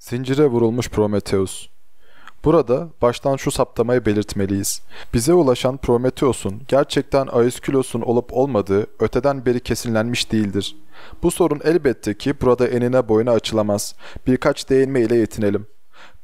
Zincire vurulmuş Prometheus. Burada baştan şu saptamayı belirtmeliyiz. Bize ulaşan Prometheus'un gerçekten Aeschylos'un olup olmadığı öteden beri kesinlenmiş değildir. Bu sorun elbette ki burada enine boyuna açılamaz. Birkaç değinme ile yetinelim.''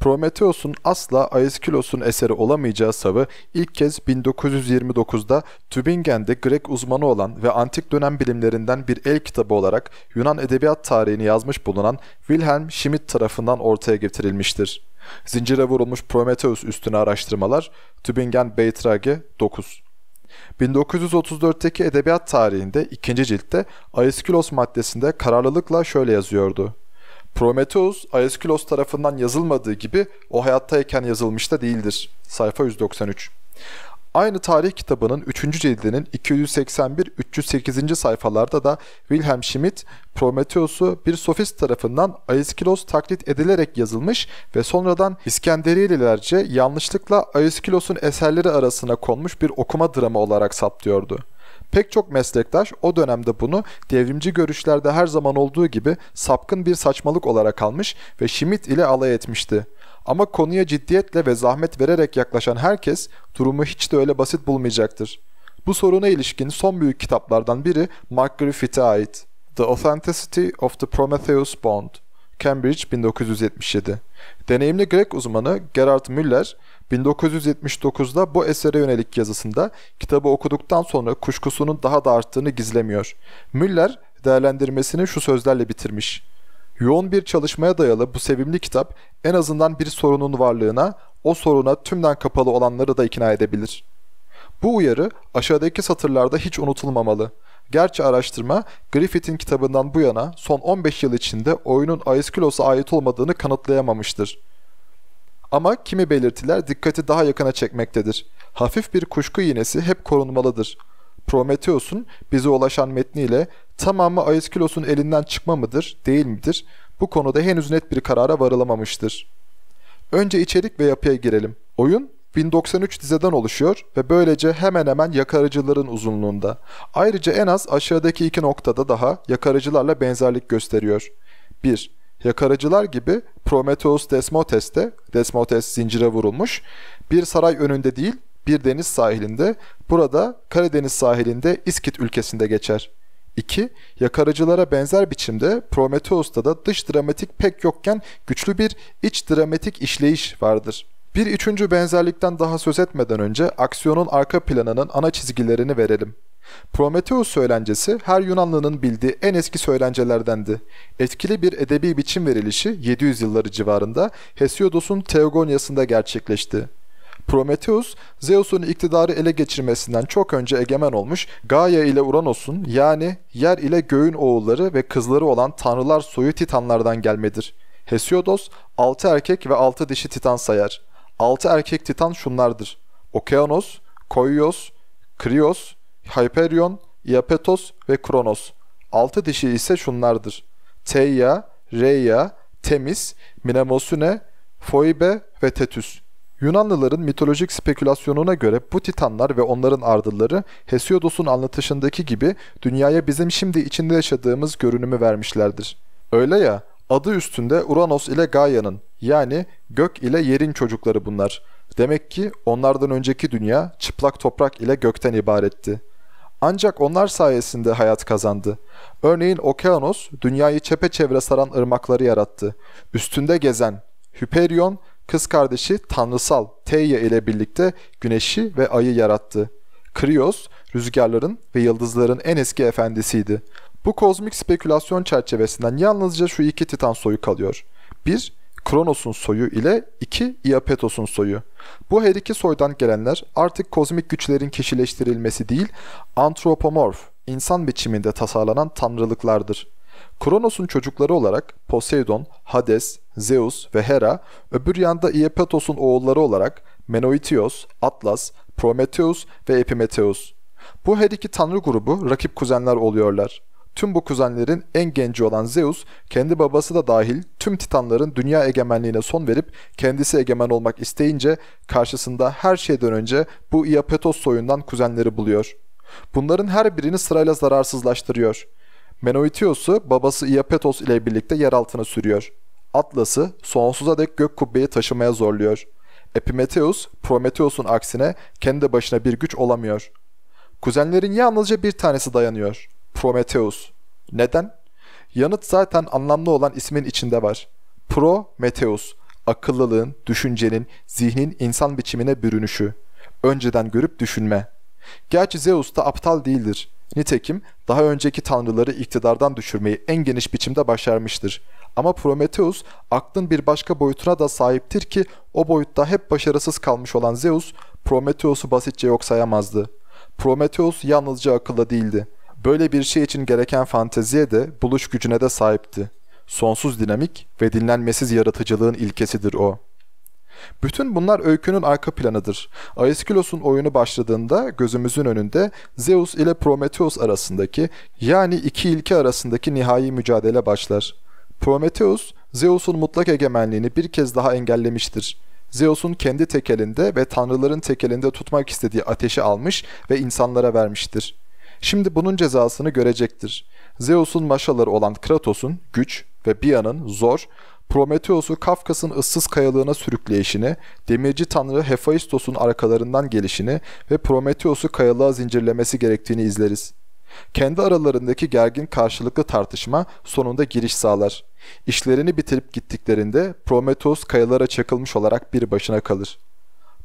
Prometheus'un asla Aeschylos'un eseri olamayacağı savı ilk kez 1929'da Tübingen'de Grek uzmanı olan ve antik dönem bilimlerinden bir el kitabı olarak Yunan edebiyat tarihini yazmış bulunan Wilhelm Schmidt tarafından ortaya getirilmiştir. Zincire vurulmuş Prometheus üstüne araştırmalar Tübingen Beitrage 9. 1934'teki edebiyat tarihinde ikinci ciltte Aeschylos maddesinde kararlılıkla şöyle yazıyordu. Prometheus, Aeschylus tarafından yazılmadığı gibi o hayattayken yazılmış da değildir. Sayfa 193. Aynı tarih kitabının 3. cildinin 281-308. sayfalarda da Wilhelm Schmidt, Prometheus'u bir sofist tarafından Aeschylus taklit edilerek yazılmış ve sonradan İskenderiyelilerce yanlışlıkla Aeschylos'un eserleri arasına konmuş bir okuma dramı olarak saptıyordu. Pek çok meslektaş o dönemde bunu devrimci görüşlerde her zaman olduğu gibi sapkın bir saçmalık olarak almış ve Schmitt ile alay etmişti. Ama konuya ciddiyetle ve zahmet vererek yaklaşan herkes durumu hiç de öyle basit bulmayacaktır. Bu soruna ilişkin son büyük kitaplardan biri Mark Griffith'e ait. The Authenticity of the Prometheus Bond, Cambridge 1977. Deneyimli Grek uzmanı Gerard Müller, 1979'da bu esere yönelik yazısında kitabı okuduktan sonra kuşkusunun daha da arttığını gizlemiyor. Müller değerlendirmesini şu sözlerle bitirmiş. Yoğun bir çalışmaya dayalı bu sevimli kitap en azından bir sorunun varlığına, o soruna tümden kapalı olanları da ikna edebilir. Bu uyarı aşağıdaki satırlarda hiç unutulmamalı. Gerçi araştırma Griffith'in kitabından bu yana son 15 yıl içinde oyunun Aeschylos'a ait olmadığını kanıtlayamamıştır. Ama kimi belirtiler dikkati daha yakına çekmektedir. Hafif bir kuşku iğnesi hep korunmalıdır. Prometheus'un bize ulaşan metniyle tamamı Aiskilos'un elinden çıkma mıdır, değil midir? Bu konuda henüz net bir karara varılamamıştır. Önce içerik ve yapıya girelim. Oyun 1093 dizeden oluşuyor ve böylece hemen hemen yakarıcıların uzunluğunda. Ayrıca en az aşağıdaki iki noktada daha yakarıcılarla benzerlik gösteriyor. 1. Yakarıcılar gibi Prometheus desmoteste, de, Desmotes zincire vurulmuş, bir saray önünde değil bir deniz sahilinde, burada Karadeniz sahilinde İskit ülkesinde geçer. 2. Yakarıcılara benzer biçimde Prometheus'ta da dış dramatik pek yokken güçlü bir iç dramatik işleyiş vardır. Bir üçüncü benzerlikten daha söz etmeden önce aksiyonun arka planının ana çizgilerini verelim. Prometheus söylencesi her Yunanlının bildiği en eski söylencelerdendi. Etkili bir edebi biçim verilişi 700 yılları civarında Hesiodos'un Teogonyası'nda gerçekleşti. Prometheus, Zeus'un iktidarı ele geçirmesinden çok önce egemen olmuş Gaia ile Uranos'un yani yer ile göğün oğulları ve kızları olan tanrılar soyu Titanlardan gelmedir. Hesiodos 6 erkek ve 6 dişi Titan sayar. 6 erkek Titan şunlardır. Okeanos, Koyos, Krios, Hyperion, Iapetos ve Kronos. Altı dişi ise şunlardır. Teya, Rheya, Temis, Minemosune, Phoebe ve Tetüs. Yunanlıların mitolojik spekülasyonuna göre bu titanlar ve onların ardılları Hesiodos'un anlatışındaki gibi dünyaya bizim şimdi içinde yaşadığımız görünümü vermişlerdir. Öyle ya, adı üstünde Uranos ile Gaia'nın yani gök ile yerin çocukları bunlar. Demek ki onlardan önceki dünya çıplak toprak ile gökten ibaretti.'' Ancak onlar sayesinde hayat kazandı. Örneğin okyanos dünyayı çepeçevre saran ırmakları yarattı. Üstünde gezen Hyperion kız kardeşi tanrısal Theia ile birlikte güneşi ve ayı yarattı. Krios rüzgarların ve yıldızların en eski efendisiydi. Bu kozmik spekülasyon çerçevesinden yalnızca şu iki titan soyu kalıyor. 1. Kronos'un soyu ile iki Iapetos'un soyu. Bu her iki soydan gelenler artık kozmik güçlerin kişileştirilmesi değil, antropomorf, insan biçiminde tasarlanan tanrılıklardır. Kronos'un çocukları olarak Poseidon, Hades, Zeus ve Hera, öbür yanda Iapetos'un oğulları olarak Menoitios, Atlas, Prometheus ve Epimetheus. Bu her iki tanrı grubu rakip kuzenler oluyorlar. Tüm bu kuzenlerin en genci olan Zeus, kendi babası da dahil tüm Titanların dünya egemenliğine son verip kendisi egemen olmak isteyince karşısında her şeyden önce bu Iapetos soyundan kuzenleri buluyor. Bunların her birini sırayla zararsızlaştırıyor. Menoitios'u babası Iapetos ile birlikte yer altına sürüyor. Atlas'ı sonsuza dek gök kubbeyi taşımaya zorluyor. Epimetheus, Prometheus'un aksine kendi başına bir güç olamıyor. Kuzenlerin yalnızca bir tanesi dayanıyor. Prometheus. Neden? Yanıt zaten anlamlı olan ismin içinde var. Prometheus, akıllılığın, düşüncenin, zihnin insan biçimine bürünüşü. Önceden görüp düşünme. Gerçi Zeus da aptal değildir. Nitekim daha önceki tanrıları iktidardan düşürmeyi en geniş biçimde başarmıştır. Ama Prometheus aklın bir başka boyutuna da sahiptir ki o boyutta hep başarısız kalmış olan Zeus Prometheus'u basitçe yok sayamazdı. Prometheus yalnızca akıllı değildi. Böyle bir şey için gereken fanteziye de buluş gücüne de sahipti. Sonsuz dinamik ve dinlenmesiz yaratıcılığın ilkesidir o. Bütün bunlar öykünün arka planıdır. Aeschylos'un oyunu başladığında gözümüzün önünde Zeus ile Prometheus arasındaki yani iki ilke arasındaki nihai mücadele başlar. Prometheus, Zeus'un mutlak egemenliğini bir kez daha engellemiştir. Zeus'un kendi tekelinde ve tanrıların tekelinde tutmak istediği ateşi almış ve insanlara vermiştir. Şimdi bunun cezasını görecektir. Zeus'un maşaları olan Kratos'un güç ve Bia'nın zor, Prometheus'u Kafkas'ın ıssız kayalığına sürükleyişini, demirci tanrı Hephaistos'un arkalarından gelişini ve Prometheus'u kayalığa zincirlemesi gerektiğini izleriz. Kendi aralarındaki gergin karşılıklı tartışma sonunda giriş sağlar. İşlerini bitirip gittiklerinde Prometheus kayalara çakılmış olarak bir başına kalır.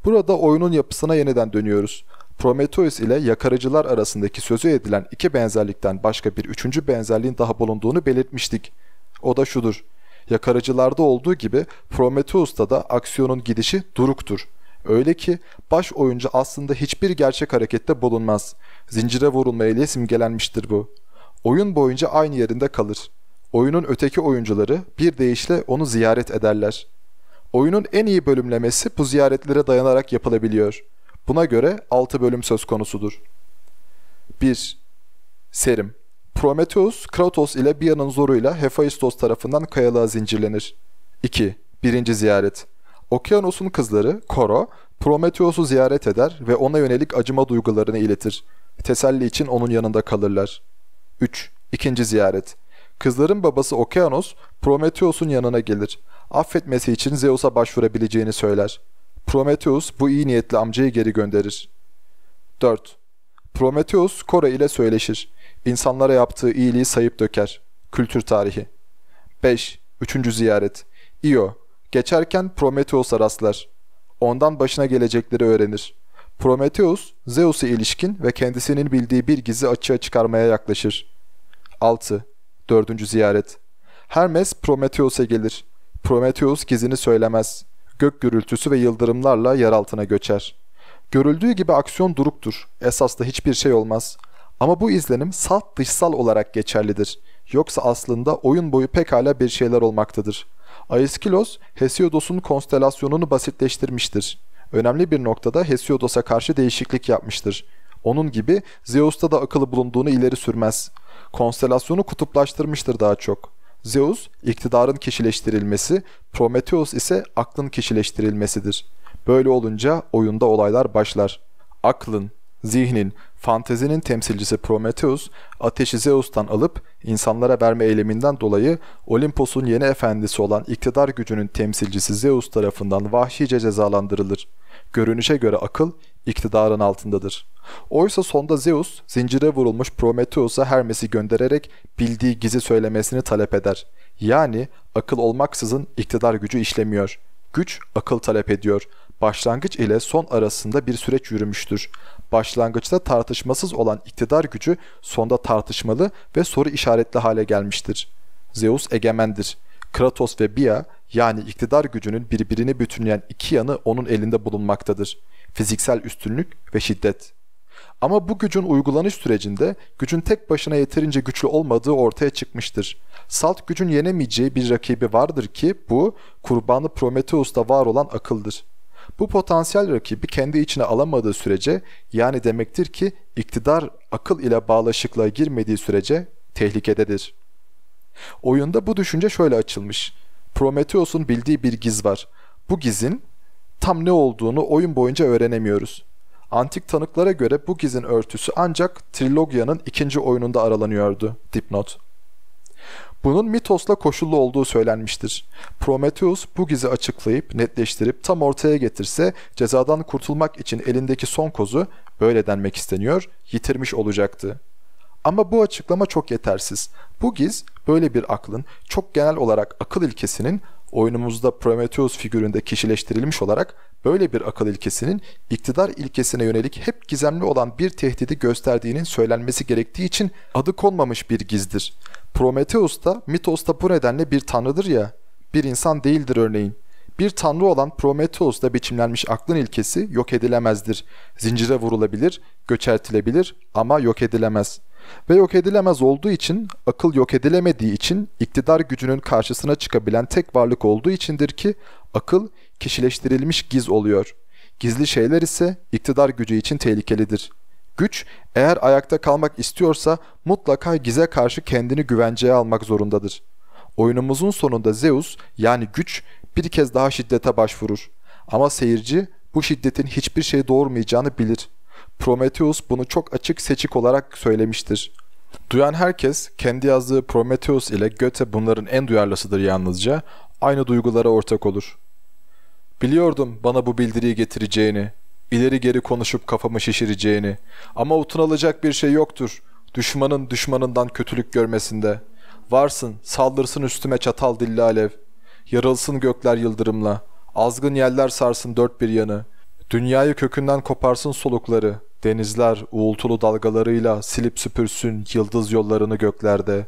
Burada oyunun yapısına yeniden dönüyoruz. Prometheus ile yakarıcılar arasındaki sözü edilen iki benzerlikten başka bir üçüncü benzerliğin daha bulunduğunu belirtmiştik. O da şudur. Yakarıcılarda olduğu gibi Prometheus'ta da aksiyonun gidişi duruktur. Öyle ki baş oyuncu aslında hiçbir gerçek harekette bulunmaz. Zincire vurulma ile simgelenmiştir bu. Oyun boyunca aynı yerinde kalır. Oyunun öteki oyuncuları bir deyişle onu ziyaret ederler. Oyunun en iyi bölümlemesi bu ziyaretlere dayanarak yapılabiliyor.'' Buna göre 6 bölüm söz konusudur. 1. Serim Prometheus, Kratos ile bir yanın zoruyla Hephaistos tarafından kayalığa zincirlenir. 2. Birinci ziyaret Okyanos'un kızları Koro, Prometheus'u ziyaret eder ve ona yönelik acıma duygularını iletir. Teselli için onun yanında kalırlar. 3. İkinci ziyaret Kızların babası Okyanos, Prometheus'un yanına gelir. Affetmesi için Zeus'a başvurabileceğini söyler. Prometheus bu iyi niyetli amcayı geri gönderir. 4. Prometheus Kore ile söyleşir. İnsanlara yaptığı iyiliği sayıp döker. Kültür tarihi. 5. Üçüncü ziyaret. Io. Geçerken Prometheus'a rastlar. Ondan başına gelecekleri öğrenir. Prometheus, Zeus'a ilişkin ve kendisinin bildiği bir gizli açığa çıkarmaya yaklaşır. 6. Dördüncü ziyaret. Hermes Prometheus'a gelir. Prometheus gizini söylemez. Gök gürültüsü ve yıldırımlarla yer altına göçer. Görüldüğü gibi aksiyon duruktur. Esaslı hiçbir şey olmaz. Ama bu izlenim salt dışsal olarak geçerlidir. Yoksa aslında oyun boyu pekala bir şeyler olmaktadır. Aiskilos, Hesiodos'un konstelasyonunu basitleştirmiştir. Önemli bir noktada Hesiodos'a karşı değişiklik yapmıştır. Onun gibi Zeus'ta da akıllı bulunduğunu ileri sürmez. Konstelasyonu kutuplaştırmıştır daha çok. Zeus iktidarın kişileştirilmesi, Prometheus ise aklın kişileştirilmesidir. Böyle olunca oyunda olaylar başlar. Aklın, zihnin, fantezinin temsilcisi Prometheus, ateşi Zeus'tan alıp insanlara verme eyleminden dolayı Olimpos'un yeni efendisi olan iktidar gücünün temsilcisi Zeus tarafından vahşice cezalandırılır. Görünüşe göre akıl iktidarın altındadır. Oysa sonda Zeus, zincire vurulmuş Prometheus'a Hermes'i göndererek bildiği gizi söylemesini talep eder. Yani akıl olmaksızın iktidar gücü işlemiyor. Güç akıl talep ediyor. Başlangıç ile son arasında bir süreç yürümüştür. Başlangıçta tartışmasız olan iktidar gücü sonda tartışmalı ve soru işaretli hale gelmiştir. Zeus egemendir. Kratos ve Bia yani iktidar gücünün birbirini bütünleyen iki yanı onun elinde bulunmaktadır. Fiziksel üstünlük ve şiddet. Ama bu gücün uygulanış sürecinde gücün tek başına yeterince güçlü olmadığı ortaya çıkmıştır. Salt gücün yenemeyeceği bir rakibi vardır ki bu kurbanı Prometheus'ta var olan akıldır. Bu potansiyel rakibi kendi içine alamadığı sürece yani demektir ki iktidar akıl ile bağlaşıklığa girmediği sürece tehlikededir.'' Oyunda bu düşünce şöyle açılmış. Prometheus'un bildiği bir giz var. Bu gizin tam ne olduğunu oyun boyunca öğrenemiyoruz. Antik tanıklara göre bu gizin örtüsü ancak Trilogya'nın ikinci oyununda aralanıyordu. Dipnot. Bunun mitosla koşullu olduğu söylenmiştir. Prometheus bu gizi açıklayıp netleştirip tam ortaya getirse cezadan kurtulmak için elindeki son kozu böyle denmek isteniyor, yitirmiş olacaktı. Ama bu açıklama çok yetersiz. Bu giz, böyle bir aklın çok genel olarak akıl ilkesinin oyunumuzda Prometheus figüründe kişileştirilmiş olarak böyle bir akıl ilkesinin iktidar ilkesine yönelik hep gizemli olan bir tehdidi gösterdiğinin söylenmesi gerektiği için adı konmamış bir gizdir. Prometheus da mitos da bu nedenle bir tanrıdır ya, bir insan değildir örneğin. Bir tanrı olan Prometheus Prometheus'ta biçimlenmiş aklın ilkesi yok edilemezdir. Zincire vurulabilir, göçertilebilir ama yok edilemez.'' Ve yok edilemez olduğu için, akıl yok edilemediği için iktidar gücünün karşısına çıkabilen tek varlık olduğu içindir ki akıl kişileştirilmiş giz oluyor. Gizli şeyler ise iktidar gücü için tehlikelidir. Güç eğer ayakta kalmak istiyorsa mutlaka gize karşı kendini güvenceye almak zorundadır. Oyunumuzun sonunda Zeus yani güç bir kez daha şiddete başvurur. Ama seyirci bu şiddetin hiçbir şey doğurmayacağını bilir.'' Prometheus bunu çok açık seçik olarak söylemiştir. Duyan herkes kendi yazdığı Prometheus ile Göte bunların en duyarlısıdır yalnızca, aynı duygulara ortak olur. Biliyordum bana bu bildiriyi getireceğini, ileri geri konuşup kafamı şişireceğini ama utanılacak bir şey yoktur düşmanın düşmanından kötülük görmesinde. Varsın saldırsın üstüme çatal dilli alev, yarılsın gökler yıldırımla, azgın yeller sarsın dört bir yanı, dünyayı kökünden koparsın solukları, Denizler uğultulu dalgalarıyla silip süpürsün yıldız yollarını göklerde.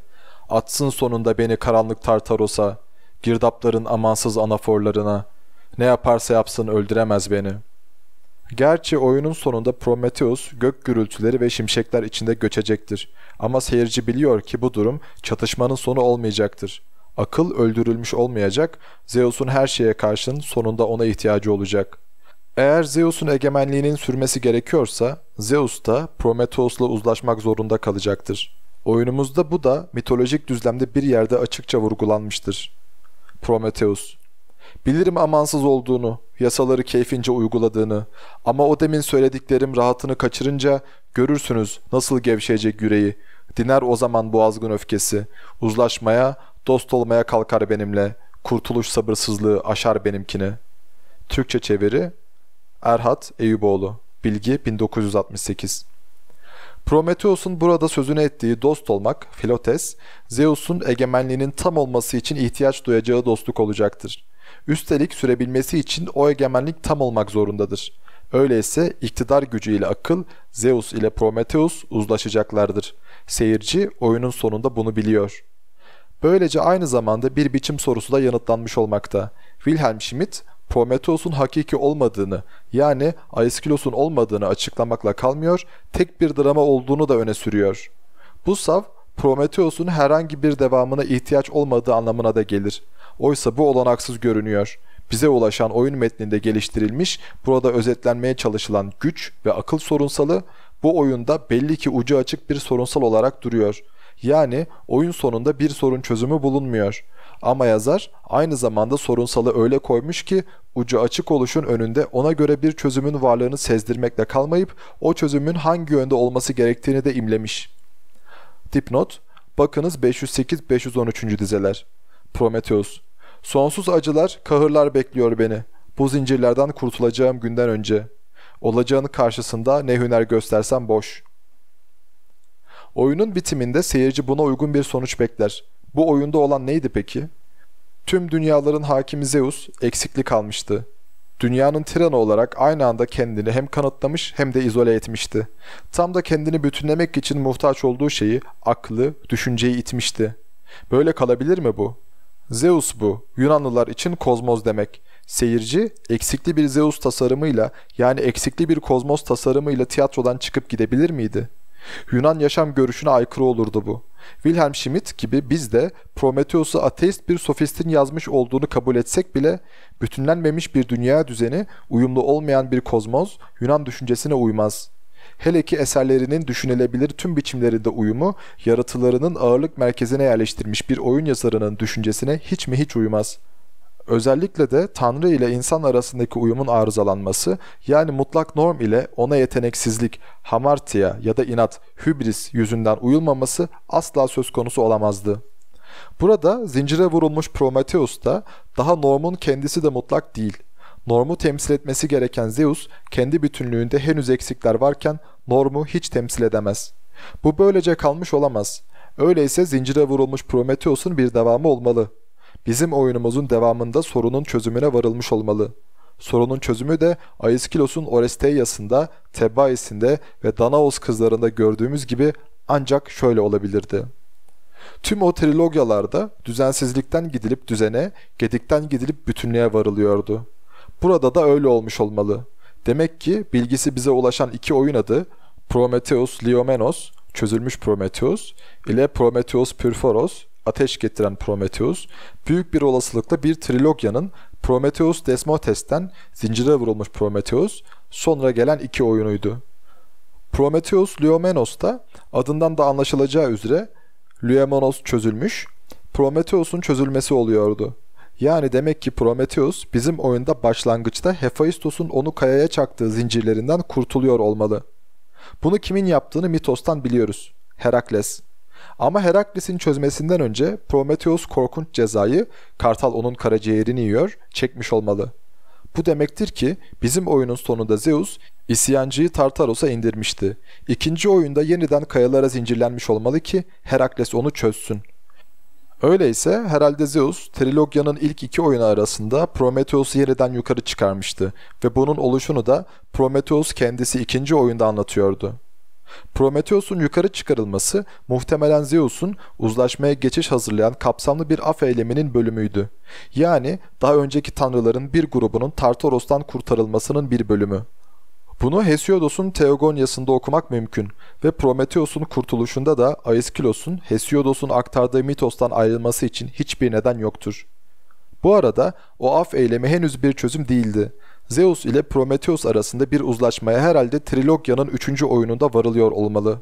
Atsın sonunda beni karanlık Tartaros'a, girdapların amansız anaforlarına. Ne yaparsa yapsın öldüremez beni. Gerçi oyunun sonunda Prometheus gök gürültüleri ve şimşekler içinde göçecektir. Ama seyirci biliyor ki bu durum çatışmanın sonu olmayacaktır. Akıl öldürülmüş olmayacak, Zeus'un her şeye karşın sonunda ona ihtiyacı olacak.'' Eğer Zeus'un egemenliğinin sürmesi gerekiyorsa Zeus da Prometheus'la uzlaşmak zorunda kalacaktır. Oyunumuzda bu da mitolojik düzlemde bir yerde açıkça vurgulanmıştır. Prometheus Bilirim amansız olduğunu, yasaları keyfince uyguladığını ama o demin söylediklerim rahatını kaçırınca görürsünüz nasıl gevşeyecek yüreği. Diner o zaman bu azgın öfkesi. Uzlaşmaya, dost olmaya kalkar benimle. Kurtuluş sabırsızlığı aşar benimkini. Türkçe çeviri Erhat Eyüboğlu Bilgi 1968 Prometheus'un burada sözünü ettiği dost olmak, Filotes, Zeus'un egemenliğinin tam olması için ihtiyaç duyacağı dostluk olacaktır. Üstelik sürebilmesi için o egemenlik tam olmak zorundadır. Öyleyse iktidar gücüyle akıl, Zeus ile Prometheus uzlaşacaklardır. Seyirci oyunun sonunda bunu biliyor. Böylece aynı zamanda bir biçim sorusu da yanıtlanmış olmakta. Wilhelm Schmidt Prometheus'un hakiki olmadığını yani Aeschylos'un olmadığını açıklamakla kalmıyor, tek bir drama olduğunu da öne sürüyor. Bu sav Prometheus'un herhangi bir devamına ihtiyaç olmadığı anlamına da gelir. Oysa bu olanaksız görünüyor. Bize ulaşan oyun metninde geliştirilmiş, burada özetlenmeye çalışılan güç ve akıl sorunsalı bu oyunda belli ki ucu açık bir sorunsal olarak duruyor.'' Yani oyun sonunda bir sorun çözümü bulunmuyor. Ama yazar aynı zamanda sorunsalı öyle koymuş ki ucu açık oluşun önünde ona göre bir çözümün varlığını sezdirmekle kalmayıp o çözümün hangi yönde olması gerektiğini de imlemiş. Dipnot Bakınız 508-513. dizeler. Prometheus Sonsuz acılar, kahırlar bekliyor beni. Bu zincirlerden kurtulacağım günden önce. Olacağını karşısında ne hüner göstersem boş.'' Oyunun bitiminde seyirci buna uygun bir sonuç bekler. Bu oyunda olan neydi peki? Tüm dünyaların hakimi Zeus eksikli kalmıştı. Dünyanın tiranı olarak aynı anda kendini hem kanıtlamış hem de izole etmişti. Tam da kendini bütünlemek için muhtaç olduğu şeyi, aklı, düşünceyi itmişti. Böyle kalabilir mi bu? Zeus bu, Yunanlılar için kozmoz demek. Seyirci, eksikli bir Zeus tasarımıyla yani eksikli bir kozmos tasarımıyla tiyatrodan çıkıp gidebilir miydi?'' Yunan yaşam görüşüne aykırı olurdu bu. Wilhelm Schmidt gibi biz de Prometheus'u ateist bir sofistin yazmış olduğunu kabul etsek bile bütünlenmemiş bir dünya düzeni, uyumlu olmayan bir kozmoz Yunan düşüncesine uymaz. Hele ki eserlerinin düşünülebilir tüm biçimlerinde uyumu, yaratılarının ağırlık merkezine yerleştirmiş bir oyun yazarının düşüncesine hiç mi hiç uymaz.'' Özellikle de Tanrı ile insan arasındaki uyumun arızalanması yani mutlak norm ile ona yeteneksizlik, hamartia ya da inat, hübris yüzünden uyulmaması asla söz konusu olamazdı. Burada zincire vurulmuş Prometheus da daha normun kendisi de mutlak değil. Normu temsil etmesi gereken Zeus kendi bütünlüğünde henüz eksikler varken normu hiç temsil edemez. Bu böylece kalmış olamaz. Öyleyse zincire vurulmuş Prometheus'un bir devamı olmalı.'' Bizim oyunumuzun devamında sorunun çözümüne varılmış olmalı. Sorunun çözümü de Aiskilos'un Oresteias'ında, Tebais'inde ve Danaos kızlarında gördüğümüz gibi ancak şöyle olabilirdi. Tüm o trilogyalarda düzensizlikten gidilip düzene, gedikten gidilip bütünlüğe varılıyordu. Burada da öyle olmuş olmalı. Demek ki bilgisi bize ulaşan iki oyun adı Prometheus Leomenos, çözülmüş Prometheus ile Prometheus Pyrphoros, ateş getiren Prometheus, büyük bir olasılıkla bir trilogyanın Prometheus Desmotes'ten zincire vurulmuş Prometheus, sonra gelen iki oyunuydu. Prometheus Lyomenos da adından da anlaşılacağı üzere Lyomenos çözülmüş, Prometheus'un çözülmesi oluyordu. Yani demek ki Prometheus bizim oyunda başlangıçta Hephaistos'un onu kayaya çaktığı zincirlerinden kurtuluyor olmalı. Bunu kimin yaptığını Mitos'tan biliyoruz. Herakles. Ama Herakles'in çözmesinden önce Prometheus korkunç cezayı Kartal onun karaciğerini yiyor, çekmiş olmalı. Bu demektir ki bizim oyunun sonunda Zeus isyancıyı Tartaros'a indirmişti. İkinci oyunda yeniden kayalara zincirlenmiş olmalı ki Herakles onu çözsün. Öyleyse herhalde Zeus, Trilogyanın ilk iki oyunu arasında Prometheus'u yeniden yukarı çıkarmıştı ve bunun oluşunu da Prometheus kendisi ikinci oyunda anlatıyordu. Prometheus'un yukarı çıkarılması muhtemelen Zeus'un uzlaşmaya geçiş hazırlayan kapsamlı bir af eyleminin bölümüydü. Yani daha önceki tanrıların bir grubunun Tartaros'tan kurtarılmasının bir bölümü. Bunu Hesiodos'un Teogonyası'nda okumak mümkün ve Prometheus'un kurtuluşunda da Aiskilos'un Hesiodos'un aktardığı mitostan ayrılması için hiçbir neden yoktur. Bu arada o af eylemi henüz bir çözüm değildi. Zeus ile Prometheus arasında bir uzlaşmaya herhalde Trilogya'nın 3. oyununda varılıyor olmalı.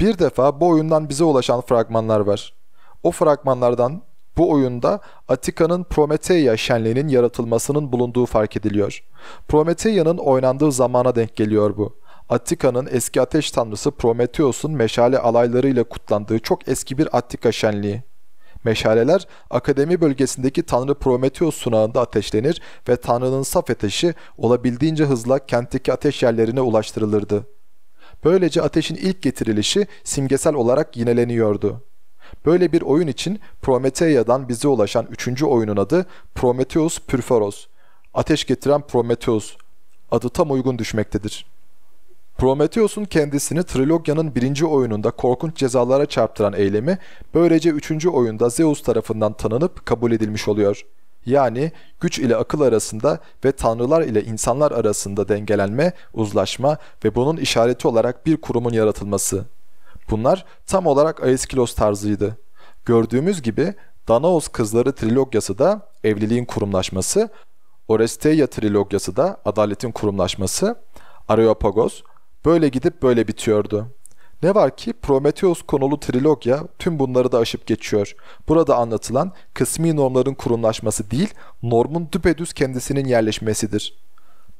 Bir defa bu oyundan bize ulaşan fragmanlar var. O fragmanlardan bu oyunda Atika'nın Prometheia şenliğinin yaratılmasının bulunduğu fark ediliyor. Prometheia'nın oynandığı zamana denk geliyor bu. Atika'nın eski ateş tanrısı Prometheus'un meşale alaylarıyla kutlandığı çok eski bir Atika şenliği. Meşaleler akademi bölgesindeki tanrı Prometheus sunağında ateşlenir ve tanrının saf ateşi olabildiğince hızla kentteki ateş yerlerine ulaştırılırdı. Böylece ateşin ilk getirilişi simgesel olarak yineleniyordu. Böyle bir oyun için Prometeia'dan bize ulaşan üçüncü oyunun adı Prometheus Pyrphoros, Ateş Getiren Prometheus adı tam uygun düşmektedir.'' Prometheus'un kendisini trilogyanın birinci oyununda korkunç cezalara çarptıran eylemi böylece üçüncü oyunda Zeus tarafından tanınıp kabul edilmiş oluyor. Yani güç ile akıl arasında ve tanrılar ile insanlar arasında dengelenme, uzlaşma ve bunun işareti olarak bir kurumun yaratılması. Bunlar tam olarak Aeschylus tarzıydı. Gördüğümüz gibi Danaos Kızları trilogyası da evliliğin kurumlaşması, Oresteia trilogyası da adaletin kurumlaşması, Areopagos, Böyle gidip böyle bitiyordu. Ne var ki Prometheus konulu trilogya tüm bunları da aşıp geçiyor. Burada anlatılan kısmi normların kurumlaşması değil, normun düpedüz kendisinin yerleşmesidir.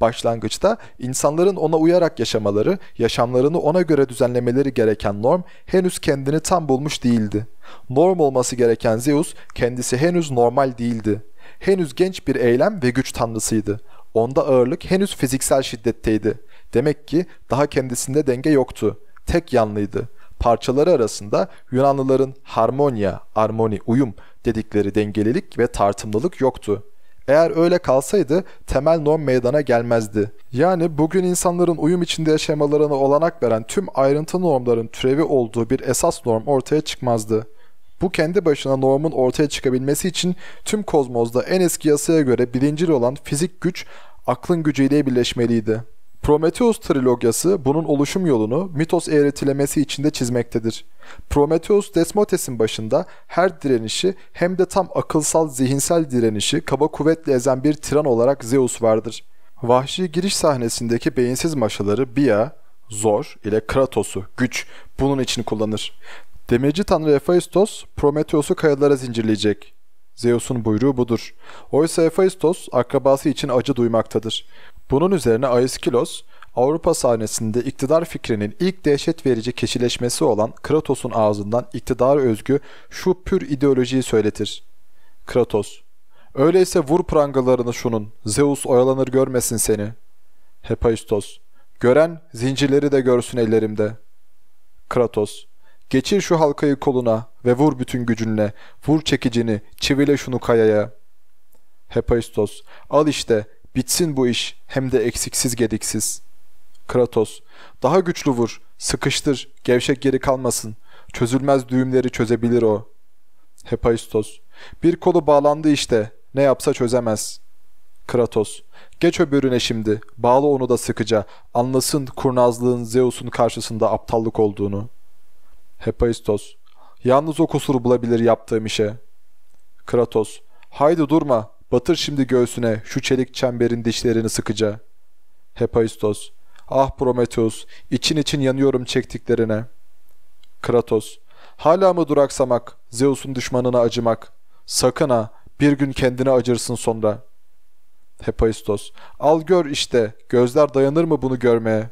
Başlangıçta insanların ona uyarak yaşamaları, yaşamlarını ona göre düzenlemeleri gereken norm henüz kendini tam bulmuş değildi. Norm olması gereken Zeus kendisi henüz normal değildi. Henüz genç bir eylem ve güç tanrısıydı Onda ağırlık henüz fiziksel şiddetteydi. Demek ki daha kendisinde denge yoktu. Tek yanlıydı. Parçaları arasında Yunanlıların harmonia, armoni, uyum dedikleri dengelilik ve tartımlılık yoktu. Eğer öyle kalsaydı temel norm meydana gelmezdi. Yani bugün insanların uyum içinde yaşamalarına olanak veren tüm ayrıntı normların türevi olduğu bir esas norm ortaya çıkmazdı. Bu kendi başına normun ortaya çıkabilmesi için tüm kozmozda en eski yasaya göre birincil olan fizik güç aklın gücüyle birleşmeliydi. Prometheus trilogyası bunun oluşum yolunu mitos eğretilemesi içinde çizmektedir. Prometheus Desmotes'in başında her direnişi hem de tam akılsal zihinsel direnişi kaba kuvvetle ezen bir tiran olarak Zeus vardır. Vahşi giriş sahnesindeki beyinsiz maşaları Bia, zor ile Kratos'u, güç bunun için kullanır. Demirci tanrı Hephaistos Prometheus'u kayalara zincirleyecek. Zeus'un buyruğu budur. Oysa Hephaistos akrabası için acı duymaktadır. Bunun üzerine Aiskilos, Avrupa sahnesinde iktidar fikrinin ilk dehşet verici keşileşmesi olan Kratos'un ağzından iktidar özgü şu pür ideolojiyi söyletir. Kratos, öyleyse vur prangalarını şunun, Zeus oyalanır görmesin seni. Hephaistos, gören zincirleri de görsün ellerimde. Kratos, geçir şu halkayı koluna, ve vur bütün gücünle, vur çekicini, çivile şunu kayaya. Hepaistos, al işte, bitsin bu iş, hem de eksiksiz gediksiz. Kratos, daha güçlü vur, sıkıştır, gevşek geri kalmasın, çözülmez düğümleri çözebilir o. Hepaistos, bir kolu bağlandı işte, ne yapsa çözemez. Kratos, geç öbürüne şimdi, bağlı onu da sıkıca, anlasın kurnazlığın Zeus'un karşısında aptallık olduğunu. Hepaistos. Yalnız o kusuru bulabilir yaptığım işe. Kratos. Haydi durma. Batır şimdi göğsüne şu çelik çemberin dişlerini sıkıca. Hephaistos. Ah Prometheus, için için yanıyorum çektiklerine. Kratos. Hala mı duraksamak, Zeus'un düşmanına acımak? Sakın ha, bir gün kendine acırsın sonra. Hephaistos. Al gör işte, gözler dayanır mı bunu görmeye?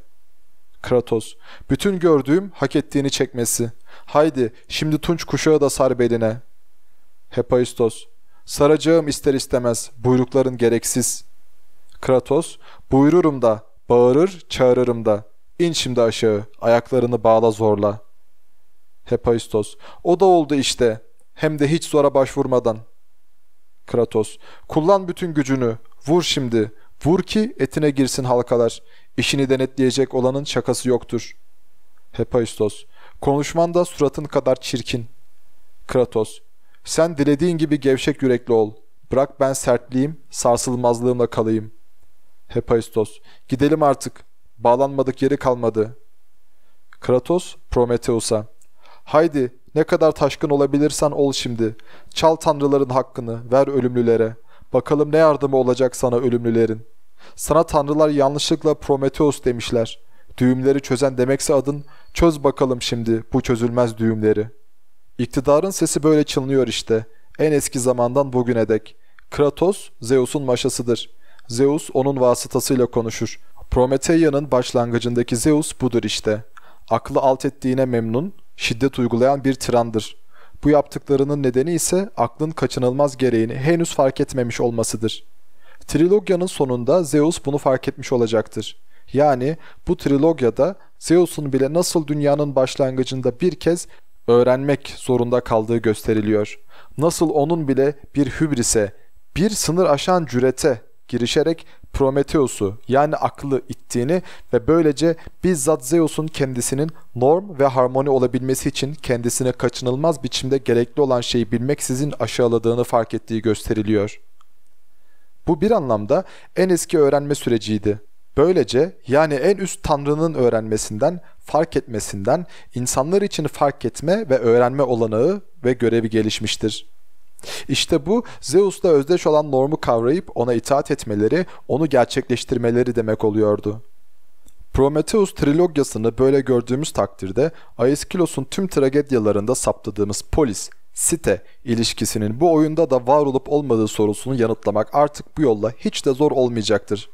Kratos. Bütün gördüğüm hak ettiğini çekmesi.'' Haydi şimdi tunç kuşağı da sar beline. Hepaistos, Saracağım ister istemez buyrukların gereksiz. Kratos. Buyururum da bağırır çağırırım da. İn şimdi aşağı ayaklarını bağla zorla. Hepaistos, O da oldu işte hem de hiç zora başvurmadan. Kratos. Kullan bütün gücünü vur şimdi Vur ki etine girsin halkalar. İşini denetleyecek olanın şakası yoktur. Hepaistos. Konuşman da suratın kadar çirkin. Kratos. Sen dilediğin gibi gevşek yürekli ol. Bırak ben sertliğim, sarsılmazlığımla kalayım. Hephaistos. Gidelim artık. Bağlanmadık yeri kalmadı. Kratos Prometheus'a. Haydi ne kadar taşkın olabilirsen ol şimdi. Çal tanrıların hakkını, ver ölümlülere. Bakalım ne yardımı olacak sana ölümlülerin. Sana tanrılar yanlışlıkla Prometheus demişler. Düğümleri çözen demekse adın, Çöz bakalım şimdi bu çözülmez düğümleri. İktidarın sesi böyle çınlıyor işte. En eski zamandan bugüne dek. Kratos, Zeus'un maşasıdır. Zeus onun vasıtasıyla konuşur. Prometeia'nın başlangıcındaki Zeus budur işte. Aklı alt ettiğine memnun, şiddet uygulayan bir tirandır. Bu yaptıklarının nedeni ise aklın kaçınılmaz gereğini henüz fark etmemiş olmasıdır. Trilogyanın sonunda Zeus bunu fark etmiş olacaktır. Yani bu trilogyada Zeus'un bile nasıl dünyanın başlangıcında bir kez öğrenmek zorunda kaldığı gösteriliyor. Nasıl onun bile bir hübrise, bir sınır aşan cürete girişerek Prometheus'u yani aklı ittiğini ve böylece bizzat Zeus'un kendisinin norm ve harmoni olabilmesi için kendisine kaçınılmaz biçimde gerekli olan şeyi bilmeksizin aşağıladığını fark ettiği gösteriliyor. Bu bir anlamda en eski öğrenme süreciydi. Böylece yani en üst tanrının öğrenmesinden, fark etmesinden insanlar için fark etme ve öğrenme olanağı ve görevi gelişmiştir. İşte bu Zeus'la özdeş olan normu kavrayıp ona itaat etmeleri, onu gerçekleştirmeleri demek oluyordu. Prometheus trilogyasını böyle gördüğümüz takdirde Aeschylos'un tüm tragedyalarında saptadığımız polis, site ilişkisinin bu oyunda da var olup olmadığı sorusunu yanıtlamak artık bu yolla hiç de zor olmayacaktır.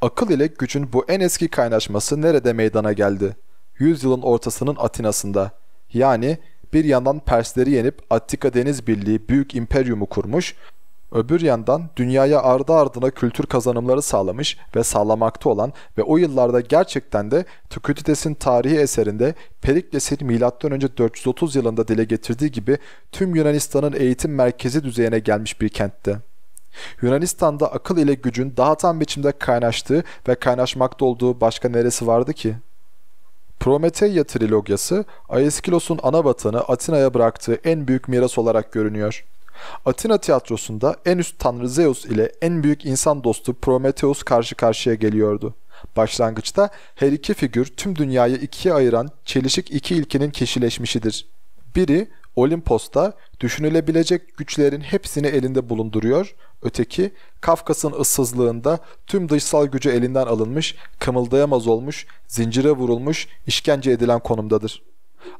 Akıl ile gücün bu en eski kaynaşması nerede meydana geldi? Yüzyılın ortasının Atina'sında. Yani bir yandan Persleri yenip Attika Deniz Birliği Büyük İmperium'u kurmuş, öbür yandan dünyaya ardı ardına kültür kazanımları sağlamış ve sağlamakta olan ve o yıllarda gerçekten de Tukütides'in tarihi eserinde Perikles'in M.Ö. 430 yılında dile getirdiği gibi tüm Yunanistan'ın eğitim merkezi düzeyine gelmiş bir kentte. Yunanistan'da akıl ile gücün daha tam biçimde kaynaştığı ve kaynaşmakta olduğu başka neresi vardı ki? Prometeia trilogyası Aeschylos'un ana vatanı Atina'ya bıraktığı en büyük miras olarak görünüyor. Atina tiyatrosunda en üst tanrı Zeus ile en büyük insan dostu Prometheus karşı karşıya geliyordu. Başlangıçta her iki figür tüm dünyayı ikiye ayıran çelişik iki ilkenin kişileşmişidir. Biri Olimpos'ta düşünülebilecek güçlerin hepsini elinde bulunduruyor, öteki Kafkas'ın ıssızlığında tüm dışsal gücü elinden alınmış, kımıldayamaz olmuş, zincire vurulmuş, işkence edilen konumdadır.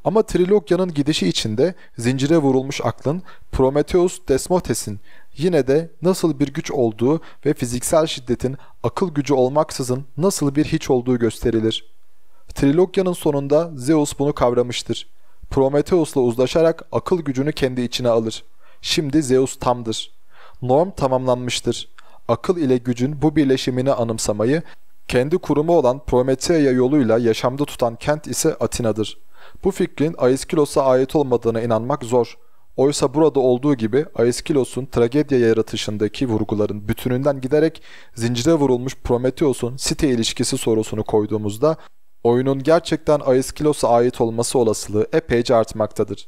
Ama Trilogyanın gidişi içinde zincire vurulmuş aklın Prometheus Desmotes'in yine de nasıl bir güç olduğu ve fiziksel şiddetin akıl gücü olmaksızın nasıl bir hiç olduğu gösterilir. Trilogyanın sonunda Zeus bunu kavramıştır. Prometheus'la uzlaşarak akıl gücünü kendi içine alır. Şimdi Zeus tamdır. Norm tamamlanmıştır. Akıl ile gücün bu birleşimini anımsamayı, kendi kurumu olan Prometheia yoluyla yaşamda tutan kent ise Atina'dır. Bu fikrin Aiskilos'a ait olmadığına inanmak zor. Oysa burada olduğu gibi Aiskilos'un tragedya yaratışındaki vurguların bütününden giderek zincire vurulmuş Prometheus'un site ilişkisi sorusunu koyduğumuzda Oyunun gerçekten Aeschylus'a ait olması olasılığı epeyce artmaktadır.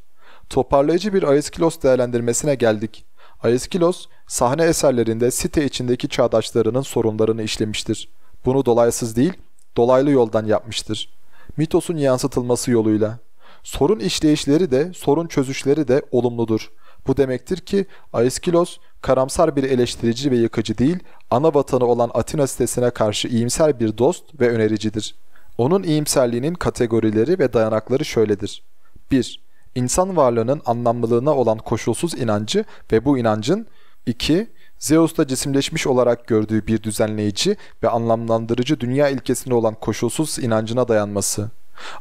Toparlayıcı bir Aeschylus değerlendirmesine geldik. Aeschylus sahne eserlerinde site içindeki çağdaşlarının sorunlarını işlemiştir. Bunu dolaysız değil, dolaylı yoldan yapmıştır. Mitosun yansıtılması yoluyla. Sorun işleyişleri de, sorun çözüşleri de olumludur. Bu demektir ki Aeschylus karamsar bir eleştirici ve yıkıcı değil, ana vatanı olan Atina sitesine karşı iyimser bir dost ve önericidir.'' Onun iyimserliğinin kategorileri ve dayanakları şöyledir. 1. İnsan varlığının anlamlılığına olan koşulsuz inancı ve bu inancın 2. Zeus'ta cisimleşmiş olarak gördüğü bir düzenleyici ve anlamlandırıcı dünya ilkesine olan koşulsuz inancına dayanması.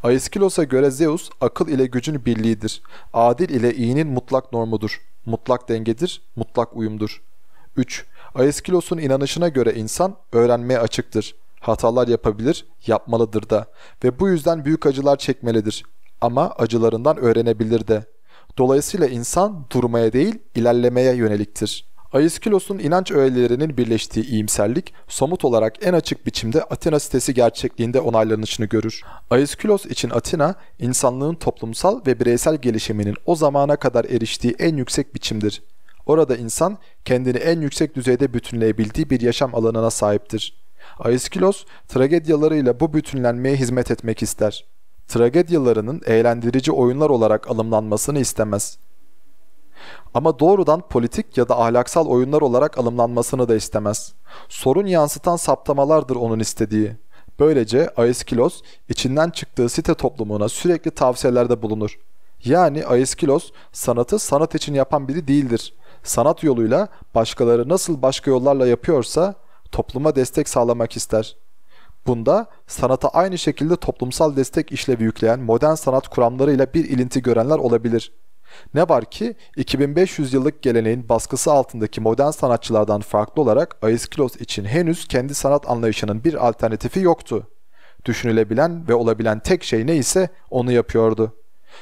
Aiskilos'a göre Zeus akıl ile gücün birliğidir. Adil ile iyinin mutlak normudur. Mutlak dengedir, mutlak uyumdur. 3. Aiskilos'un inanışına göre insan öğrenmeye açıktır. Hatalar yapabilir, yapmalıdır da ve bu yüzden büyük acılar çekmelidir ama acılarından öğrenebilir de. Dolayısıyla insan durmaya değil ilerlemeye yöneliktir. Aiskilos'un inanç öğelerinin birleştiği iyimserlik somut olarak en açık biçimde Atina sitesi gerçekliğinde onaylanışını görür. Aiskilos için Atina, insanlığın toplumsal ve bireysel gelişiminin o zamana kadar eriştiği en yüksek biçimdir. Orada insan kendini en yüksek düzeyde bütünleyebildiği bir yaşam alanına sahiptir. Aiskilos tragedyalarıyla bu bütünlenmeye hizmet etmek ister. Tragedyalarının eğlendirici oyunlar olarak alımlanmasını istemez. Ama doğrudan politik ya da ahlaksal oyunlar olarak alımlanmasını da istemez. Sorun yansıtan saptamalardır onun istediği. Böylece Aiskilos içinden çıktığı site toplumuna sürekli tavsiyelerde bulunur. Yani Aiskilos sanatı sanat için yapan biri değildir. Sanat yoluyla başkaları nasıl başka yollarla yapıyorsa topluma destek sağlamak ister. Bunda sanata aynı şekilde toplumsal destek işlevi yükleyen modern sanat kuramlarıyla bir ilinti görenler olabilir. Ne var ki 2500 yıllık geleneğin baskısı altındaki modern sanatçılardan farklı olarak Aeschylus için henüz kendi sanat anlayışının bir alternatifi yoktu. Düşünülebilen ve olabilen tek şey ne ise onu yapıyordu.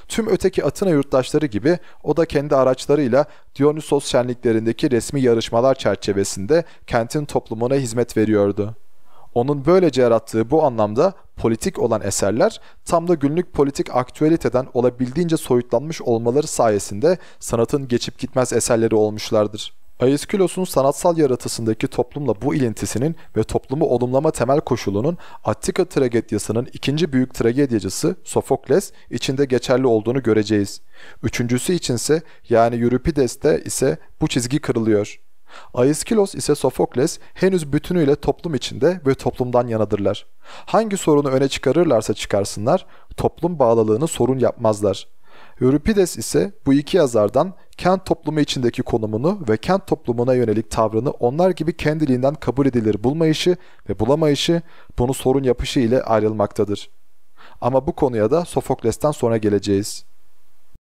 Tüm öteki Atina yurttaşları gibi o da kendi araçlarıyla Dionysos şenliklerindeki resmi yarışmalar çerçevesinde kentin toplumuna hizmet veriyordu. Onun böylece yarattığı bu anlamda politik olan eserler tam da günlük politik aktüeliteden olabildiğince soyutlanmış olmaları sayesinde sanatın geçip gitmez eserleri olmuşlardır. Aiskülos'un sanatsal yaratısındaki toplumla bu ilintisinin ve toplumu olumlama temel koşulunun Attika tragedyasının ikinci büyük tragedyacısı Sofokles içinde geçerli olduğunu göreceğiz. Üçüncüsü içinse yani Euripides'te ise bu çizgi kırılıyor. Aiskilos ise Sofokles henüz bütünüyle toplum içinde ve toplumdan yanadırlar. Hangi sorunu öne çıkarırlarsa çıkarsınlar, toplum bağlılığını sorun yapmazlar.'' Euripides ise bu iki yazardan kent toplumu içindeki konumunu ve kent toplumuna yönelik tavrını onlar gibi kendiliğinden kabul edilir bulmayışı ve bulamayışı bunu sorun yapışı ile ayrılmaktadır. Ama bu konuya da Sofokles'ten sonra geleceğiz.''